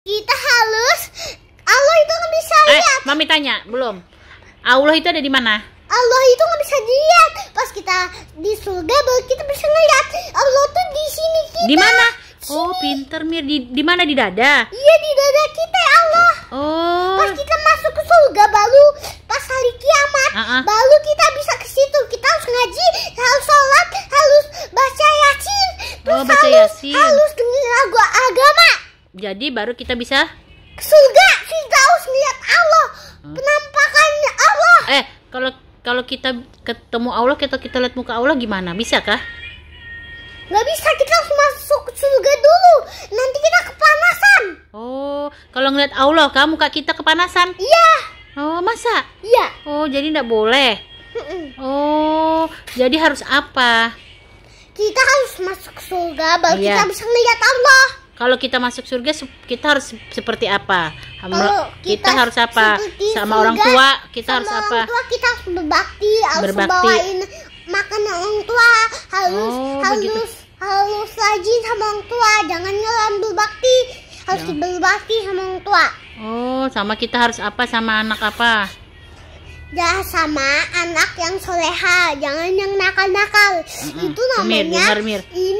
Kita halus. Allah itu nggak bisa eh, lihat. Mami tanya, belum. Allah itu ada di mana? Allah itu nggak bisa lihat. Pas kita di surga baru kita bisa ngeliat. Allah tuh di sini kita. Di mana? Oh, pinter Mir. Di, di mana di dada? Iya, di dada kita ya Allah. Oh. Pas kita masuk ke surga baru pas hari kiamat uh -uh. baru kita bisa ke situ. Kita harus ngaji, harus sholat, harus baca yasin, oh, terus oh, baca yasin. harus dengar lagu agama. Jadi baru kita bisa ke surga. Firdaus lihat Allah, hmm? penampakannya Allah. Eh, kalau kalau kita ketemu Allah, kita kita lihat muka Allah gimana? Bisa kah? Gak bisa, kita harus masuk surga dulu. Nanti kita kepanasan. Oh, kalau ngeliat Allah, kamu muka kita kepanasan? Iya. Oh, masa? Iya. Oh, jadi nggak boleh. Oh, jadi harus apa? Kita harus masuk surga baru iya. kita bisa ngeliat Allah kalau kita masuk surga kita harus seperti apa kalau kita, kita harus apa sama surga, orang tua kita sama harus apa orang tua kita harus berbakti harus berbakti. bawain makan orang tua harus oh, harus begitu. harus rajin sama orang tua jangan nyelam berbakti harus ya. berbakti sama orang tua oh sama kita harus apa sama anak apa ya sama anak yang soleha jangan yang nakal-nakal mm -hmm. itu namanya Mir, dengar, Mir. ini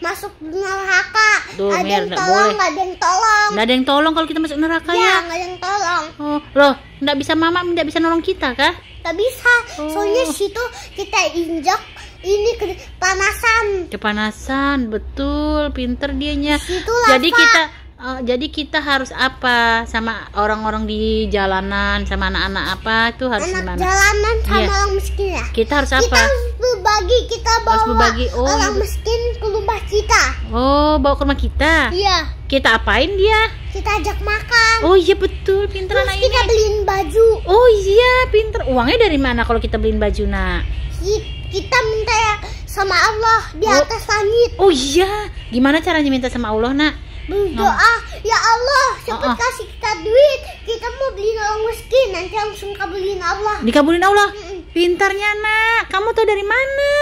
masuk neraka. Duh, ada yang tolong, boleh. ada yang tolong. Nggak ada yang tolong kalau kita masuk neraka iya, ya? Iya, nggak ada yang tolong. Oh, loh, nggak bisa mama, nggak bisa nolong kita kah? Nggak bisa, oh. soalnya situ kita injak ini kepanasan. Kepanasan, betul, pinter dianya. Situ Jadi kita Oh, jadi kita harus apa sama orang-orang di jalanan sama anak-anak apa itu harus anak gimana? jalanan sama yeah. orang miskin ya kita harus kita apa kita harus berbagi kita bawa harus berbagi. Oh, orang miskin rumah kita. Oh, bawa ke rumah kita? Iya. Kita apain dia? Kita ajak makan. Oh iya betul, pinter Terus kita beliin baju. Oh iya, pinter. Uangnya dari mana kalau kita beliin baju, nak? Kita minta ya sama Allah di oh. atas langit. Oh iya, gimana caranya minta sama Allah, nak? Berdoa, oh. ya Allah, cepat oh, oh. kasih kita duit. Kita mau beliin orang miskin, nanti langsung kabulin Allah. Dikabulin Allah? Mm -mm. Pintarnya, nak. Kamu tuh dari mana?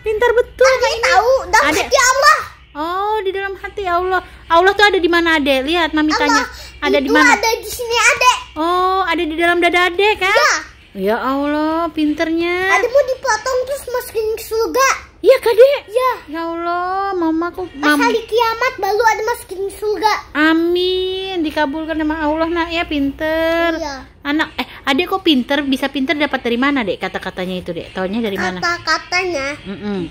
Pintar betul. Adek tahu dalam adek. hati Allah. Oh, di dalam hati Allah. Allah tuh ada di mana, Adek? Lihat Mami Allah, tanya. Ada di mana? Ada di sini, Adek. Oh, ada di dalam dada Adek, kan? Ya. Ya Allah, pinternya. Ada mau dipotong terus masukin ke surga. Iya, Kak, Dek? Ya. Ya Allah, Mama kok Pas di hari kiamat baru ada masukin surga. Amin, dikabulkan sama Allah, Nak, ya pinter. Iya. Anak eh Adek kok pinter, bisa pinter dapat dari mana dek kata-katanya itu dek? tahunya dari mana? Kata-katanya. Mm -mm.